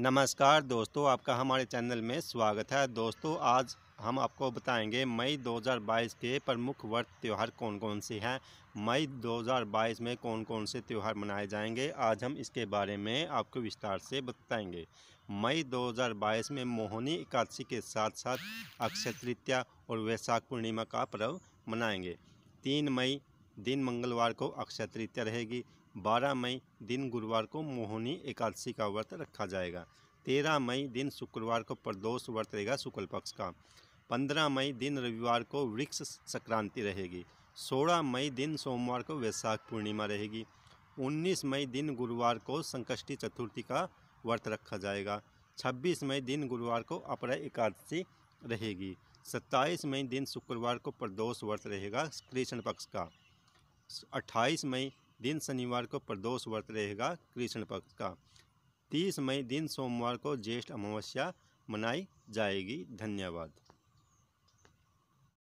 नमस्कार दोस्तों आपका हमारे चैनल में स्वागत है दोस्तों आज हम आपको बताएंगे मई 2022 के प्रमुख वर्त त्यौहार कौन कौन से हैं मई 2022 में कौन कौन से त्यौहार मनाए जाएंगे आज हम इसके बारे में आपको विस्तार से बताएंगे मई 2022 में मोहनी एकादशी के साथ साथ अक्षय तृतीया और वैशाख पूर्णिमा का पर्व मनाएंगे तीन मई दिन मंगलवार को अक्षय तृतीया रहेगी बारह मई दिन गुरुवार को मोहनी एकादशी का व्रत रखा जाएगा तेरह मई दिन शुक्रवार को प्रदोष व्रत रहेगा शुक्ल पक्ष का पंद्रह मई दिन रविवार को वृक्ष संक्रांति रहेगी सोलह मई दिन सोमवार को वैशाख पूर्णिमा रहेगी उन्नीस मई दिन गुरुवार को संकष्टी चतुर्थी का व्रत रखा जाएगा छब्बीस मई दिन गुरुवार को अपरा एकादशी रहेगी सत्ताईस मई दिन शुक्रवार को प्रदोष व्रत रहेगा कृष्ण पक्ष का अट्ठाईस मई दिन शनिवार को प्रदोष व्रत रहेगा कृष्ण पक्ष का तीस मई दिन सोमवार को ज्येष्ठ अमावस्या मनाई जाएगी धन्यवाद